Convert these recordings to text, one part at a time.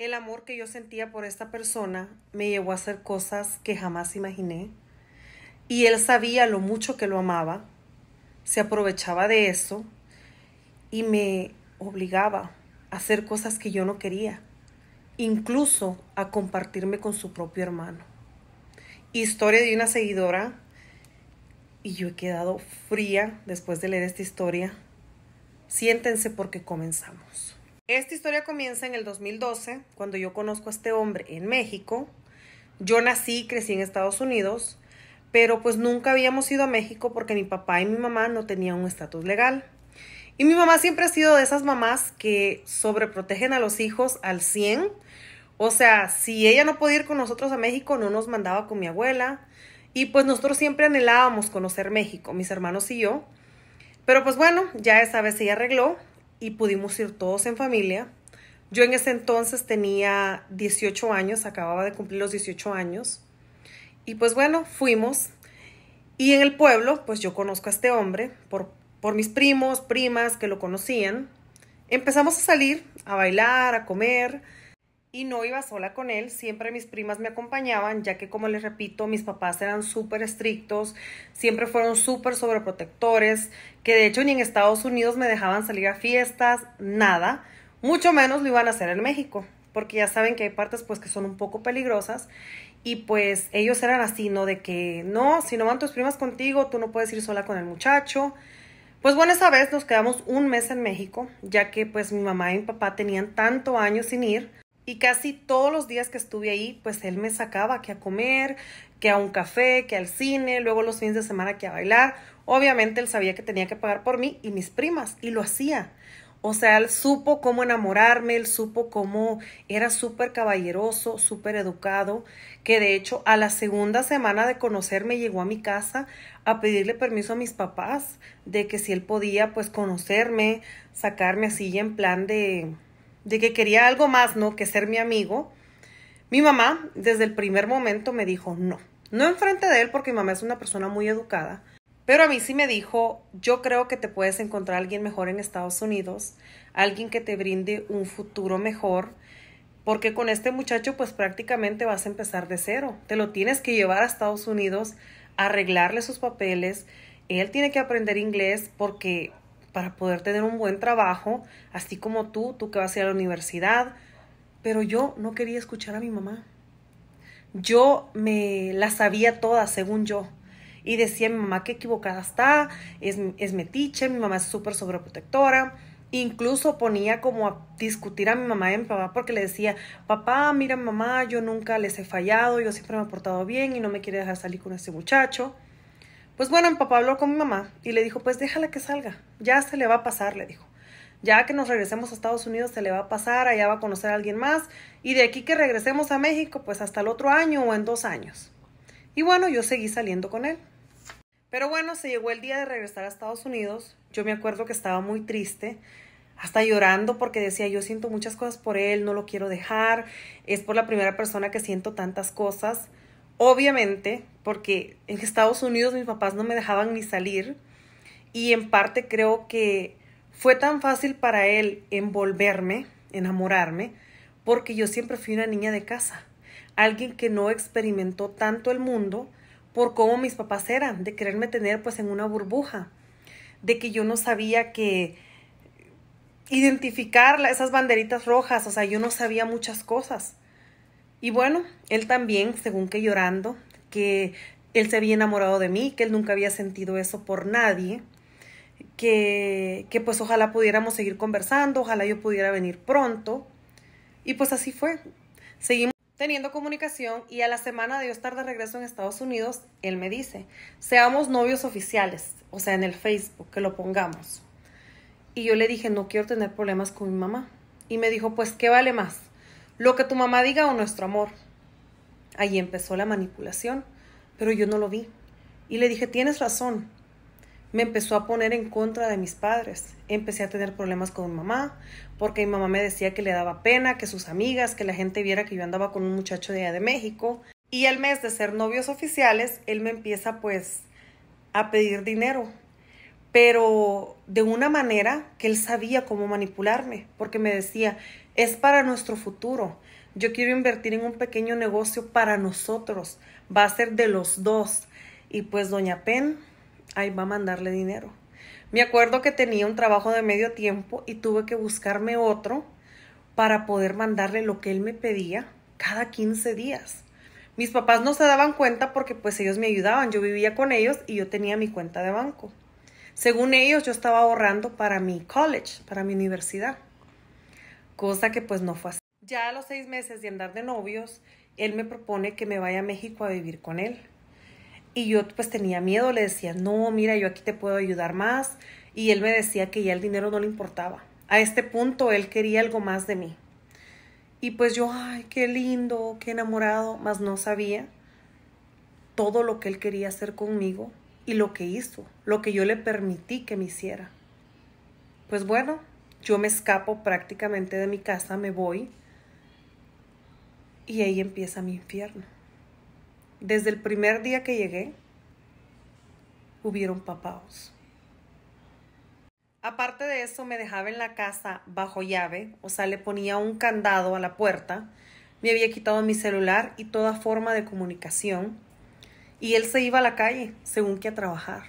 El amor que yo sentía por esta persona me llevó a hacer cosas que jamás imaginé. Y él sabía lo mucho que lo amaba, se aprovechaba de eso y me obligaba a hacer cosas que yo no quería, incluso a compartirme con su propio hermano. Historia de una seguidora, y yo he quedado fría después de leer esta historia. Siéntense porque comenzamos. Esta historia comienza en el 2012, cuando yo conozco a este hombre en México. Yo nací y crecí en Estados Unidos, pero pues nunca habíamos ido a México porque mi papá y mi mamá no tenían un estatus legal. Y mi mamá siempre ha sido de esas mamás que sobreprotegen a los hijos al 100. O sea, si ella no podía ir con nosotros a México, no nos mandaba con mi abuela. Y pues nosotros siempre anhelábamos conocer México, mis hermanos y yo. Pero pues bueno, ya esa vez se arregló, y pudimos ir todos en familia. Yo en ese entonces tenía 18 años, acababa de cumplir los 18 años. Y pues bueno, fuimos. Y en el pueblo, pues yo conozco a este hombre por, por mis primos, primas que lo conocían. Empezamos a salir, a bailar, a comer y no iba sola con él, siempre mis primas me acompañaban, ya que como les repito, mis papás eran súper estrictos, siempre fueron súper sobreprotectores, que de hecho ni en Estados Unidos me dejaban salir a fiestas, nada, mucho menos lo iban a hacer en México, porque ya saben que hay partes pues que son un poco peligrosas y pues ellos eran así, ¿no? De que no, si no van tus primas contigo, tú no puedes ir sola con el muchacho. Pues bueno, esa vez nos quedamos un mes en México, ya que pues mi mamá y mi papá tenían tanto años sin ir y casi todos los días que estuve ahí, pues él me sacaba que a comer, que a un café, que al cine, luego los fines de semana que a bailar. Obviamente él sabía que tenía que pagar por mí y mis primas, y lo hacía. O sea, él supo cómo enamorarme, él supo cómo era súper caballeroso, súper educado, que de hecho a la segunda semana de conocerme llegó a mi casa a pedirle permiso a mis papás de que si él podía pues conocerme, sacarme así en plan de de que quería algo más, ¿no? Que ser mi amigo. Mi mamá, desde el primer momento, me dijo no. No enfrente de él, porque mi mamá es una persona muy educada. Pero a mí sí me dijo, yo creo que te puedes encontrar alguien mejor en Estados Unidos, alguien que te brinde un futuro mejor, porque con este muchacho pues prácticamente vas a empezar de cero. Te lo tienes que llevar a Estados Unidos, arreglarle sus papeles, él tiene que aprender inglés porque para poder tener un buen trabajo, así como tú, tú que vas a ir a la universidad. Pero yo no quería escuchar a mi mamá. Yo me la sabía toda, según yo. Y decía mi mamá qué equivocada está, es, es metiche, mi mamá es súper sobreprotectora. Incluso ponía como a discutir a mi mamá y a mi papá porque le decía, papá, mira mamá, yo nunca les he fallado, yo siempre me he portado bien y no me quiere dejar salir con ese muchacho. Pues bueno, mi papá habló con mi mamá y le dijo, pues déjala que salga, ya se le va a pasar, le dijo. Ya que nos regresemos a Estados Unidos se le va a pasar, allá va a conocer a alguien más y de aquí que regresemos a México, pues hasta el otro año o en dos años. Y bueno, yo seguí saliendo con él. Pero bueno, se llegó el día de regresar a Estados Unidos. Yo me acuerdo que estaba muy triste, hasta llorando porque decía, yo siento muchas cosas por él, no lo quiero dejar, es por la primera persona que siento tantas cosas. Obviamente, porque en Estados Unidos mis papás no me dejaban ni salir y en parte creo que fue tan fácil para él envolverme, enamorarme, porque yo siempre fui una niña de casa, alguien que no experimentó tanto el mundo por cómo mis papás eran, de quererme tener pues en una burbuja, de que yo no sabía que identificar esas banderitas rojas, o sea, yo no sabía muchas cosas. Y bueno, él también, según que llorando, que él se había enamorado de mí, que él nunca había sentido eso por nadie, que, que pues ojalá pudiéramos seguir conversando, ojalá yo pudiera venir pronto. Y pues así fue. Seguimos teniendo comunicación y a la semana de yo estar de regreso en Estados Unidos, él me dice, seamos novios oficiales, o sea, en el Facebook, que lo pongamos. Y yo le dije, no quiero tener problemas con mi mamá. Y me dijo, pues, ¿qué vale más? Lo que tu mamá diga o nuestro amor. Ahí empezó la manipulación, pero yo no lo vi. Y le dije, tienes razón. Me empezó a poner en contra de mis padres. Empecé a tener problemas con mi mamá, porque mi mamá me decía que le daba pena, que sus amigas, que la gente viera que yo andaba con un muchacho de allá de México. Y al mes de ser novios oficiales, él me empieza pues a pedir dinero pero de una manera que él sabía cómo manipularme, porque me decía, es para nuestro futuro, yo quiero invertir en un pequeño negocio para nosotros, va a ser de los dos. Y pues doña Pen, ahí va a mandarle dinero. Me acuerdo que tenía un trabajo de medio tiempo y tuve que buscarme otro para poder mandarle lo que él me pedía cada 15 días. Mis papás no se daban cuenta porque pues ellos me ayudaban, yo vivía con ellos y yo tenía mi cuenta de banco. Según ellos, yo estaba ahorrando para mi college, para mi universidad, cosa que pues no fue así. Ya a los seis meses de andar de novios, él me propone que me vaya a México a vivir con él. Y yo pues tenía miedo, le decía, no, mira, yo aquí te puedo ayudar más. Y él me decía que ya el dinero no le importaba. A este punto él quería algo más de mí. Y pues yo, ay, qué lindo, qué enamorado, más no sabía todo lo que él quería hacer conmigo y lo que hizo, lo que yo le permití que me hiciera. Pues bueno, yo me escapo prácticamente de mi casa, me voy y ahí empieza mi infierno. Desde el primer día que llegué, hubieron papaos. Aparte de eso, me dejaba en la casa bajo llave, o sea, le ponía un candado a la puerta, me había quitado mi celular y toda forma de comunicación y él se iba a la calle, según que a trabajar.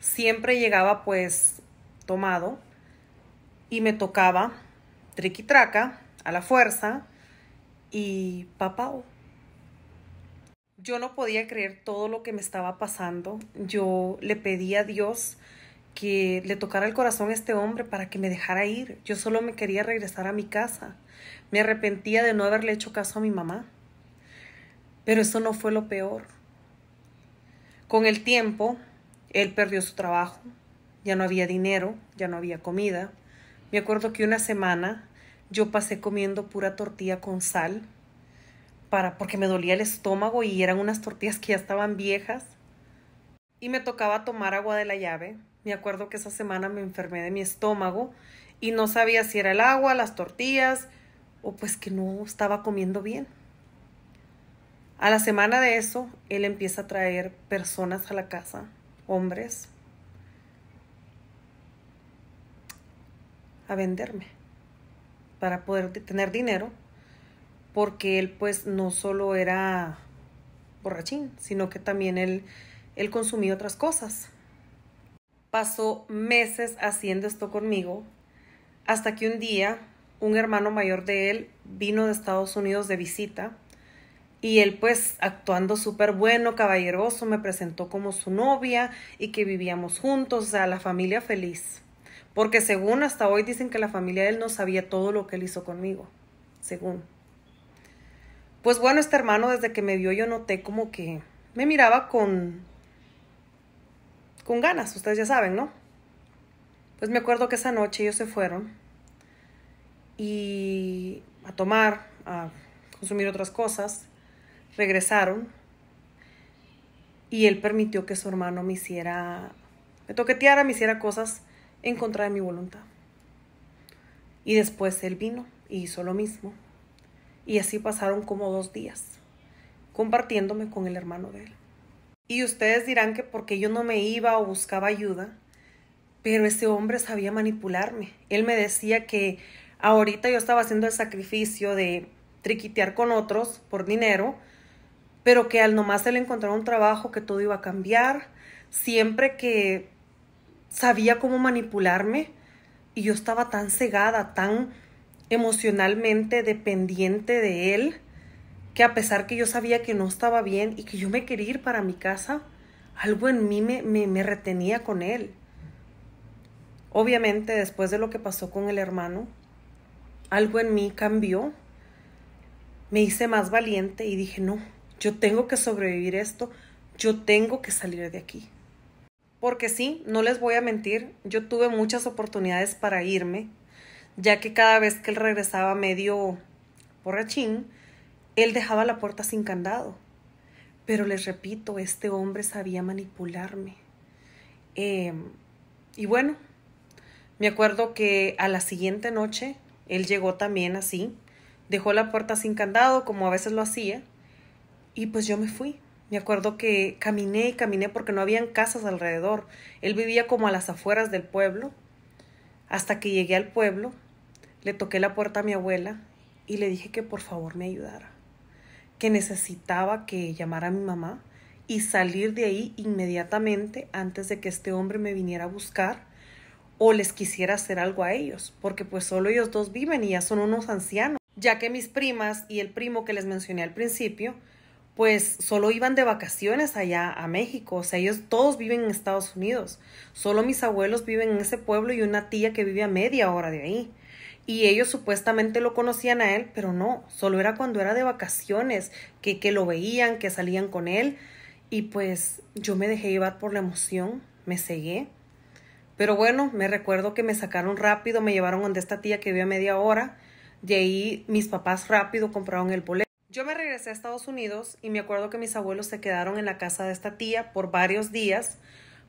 Siempre llegaba pues tomado y me tocaba triqui-traca, a la fuerza y papao. Yo no podía creer todo lo que me estaba pasando. Yo le pedí a Dios que le tocara el corazón a este hombre para que me dejara ir. Yo solo me quería regresar a mi casa. Me arrepentía de no haberle hecho caso a mi mamá. Pero eso no fue lo peor. Con el tiempo, él perdió su trabajo, ya no había dinero, ya no había comida. Me acuerdo que una semana yo pasé comiendo pura tortilla con sal para porque me dolía el estómago y eran unas tortillas que ya estaban viejas y me tocaba tomar agua de la llave. Me acuerdo que esa semana me enfermé de mi estómago y no sabía si era el agua, las tortillas o pues que no estaba comiendo bien. A la semana de eso, él empieza a traer personas a la casa, hombres, a venderme para poder tener dinero, porque él pues no solo era borrachín, sino que también él, él consumía otras cosas. Pasó meses haciendo esto conmigo, hasta que un día un hermano mayor de él vino de Estados Unidos de visita y él pues actuando súper bueno, caballeroso, me presentó como su novia y que vivíamos juntos, o sea, la familia feliz. Porque según hasta hoy dicen que la familia de él no sabía todo lo que él hizo conmigo, según. Pues bueno, este hermano desde que me vio yo noté como que me miraba con con ganas, ustedes ya saben, ¿no? Pues me acuerdo que esa noche ellos se fueron y a tomar, a consumir otras cosas regresaron y él permitió que su hermano me hiciera, me toqueteara, me hiciera cosas en contra de mi voluntad. Y después él vino y hizo lo mismo. Y así pasaron como dos días, compartiéndome con el hermano de él. Y ustedes dirán que porque yo no me iba o buscaba ayuda, pero ese hombre sabía manipularme. Él me decía que ahorita yo estaba haciendo el sacrificio de triquitear con otros por dinero, pero que al nomás él encontrar un trabajo que todo iba a cambiar, siempre que sabía cómo manipularme y yo estaba tan cegada, tan emocionalmente dependiente de él, que a pesar que yo sabía que no estaba bien y que yo me quería ir para mi casa, algo en mí me, me retenía con él. Obviamente después de lo que pasó con el hermano, algo en mí cambió, me hice más valiente y dije, no, yo tengo que sobrevivir esto, yo tengo que salir de aquí. Porque sí, no les voy a mentir, yo tuve muchas oportunidades para irme, ya que cada vez que él regresaba medio borrachín, él dejaba la puerta sin candado. Pero les repito, este hombre sabía manipularme. Eh, y bueno, me acuerdo que a la siguiente noche él llegó también así, dejó la puerta sin candado, como a veces lo hacía, y pues yo me fui. Me acuerdo que caminé y caminé porque no habían casas alrededor. Él vivía como a las afueras del pueblo. Hasta que llegué al pueblo, le toqué la puerta a mi abuela y le dije que por favor me ayudara, que necesitaba que llamara a mi mamá y salir de ahí inmediatamente antes de que este hombre me viniera a buscar o les quisiera hacer algo a ellos, porque pues solo ellos dos viven y ya son unos ancianos, ya que mis primas y el primo que les mencioné al principio pues solo iban de vacaciones allá a México, o sea, ellos todos viven en Estados Unidos, solo mis abuelos viven en ese pueblo y una tía que vive a media hora de ahí. Y ellos supuestamente lo conocían a él, pero no, solo era cuando era de vacaciones, que, que lo veían, que salían con él. Y pues yo me dejé llevar por la emoción, me cegué. Pero bueno, me recuerdo que me sacaron rápido, me llevaron donde esta tía que vive a media hora. De ahí mis papás rápido compraron el boleto. Yo me regresé a Estados Unidos y me acuerdo que mis abuelos se quedaron en la casa de esta tía por varios días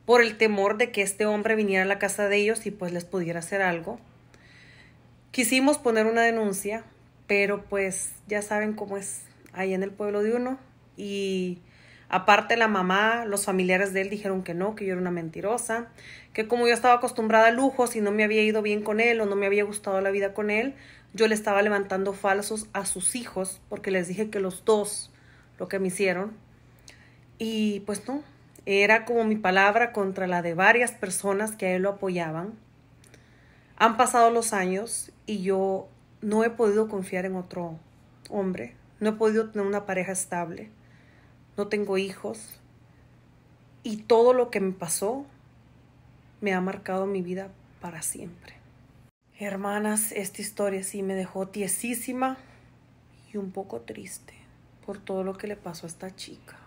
por el temor de que este hombre viniera a la casa de ellos y pues les pudiera hacer algo. Quisimos poner una denuncia, pero pues ya saben cómo es ahí en el pueblo de uno y aparte la mamá, los familiares de él dijeron que no, que yo era una mentirosa, que como yo estaba acostumbrada a lujos y no me había ido bien con él o no me había gustado la vida con él, yo le estaba levantando falsos a sus hijos porque les dije que los dos lo que me hicieron. Y pues no, era como mi palabra contra la de varias personas que a él lo apoyaban. Han pasado los años y yo no he podido confiar en otro hombre, no he podido tener una pareja estable, no tengo hijos y todo lo que me pasó me ha marcado mi vida para siempre. Hermanas, esta historia sí me dejó tiesísima y un poco triste por todo lo que le pasó a esta chica.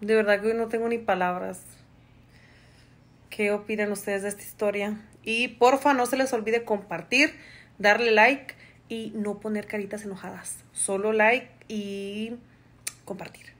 De verdad que hoy no tengo ni palabras. ¿Qué opinan ustedes de esta historia? Y porfa, no se les olvide compartir, darle like y no poner caritas enojadas. Solo like y compartir.